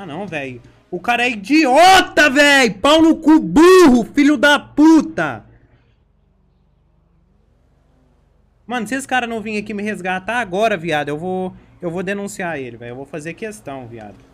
Ah não, velho. O cara é idiota, velho! Pau no cu burro, filho da puta! Mano, se esse cara não vir aqui me resgatar agora, viado, eu vou... Eu vou denunciar ele, velho. Eu vou fazer questão, viado.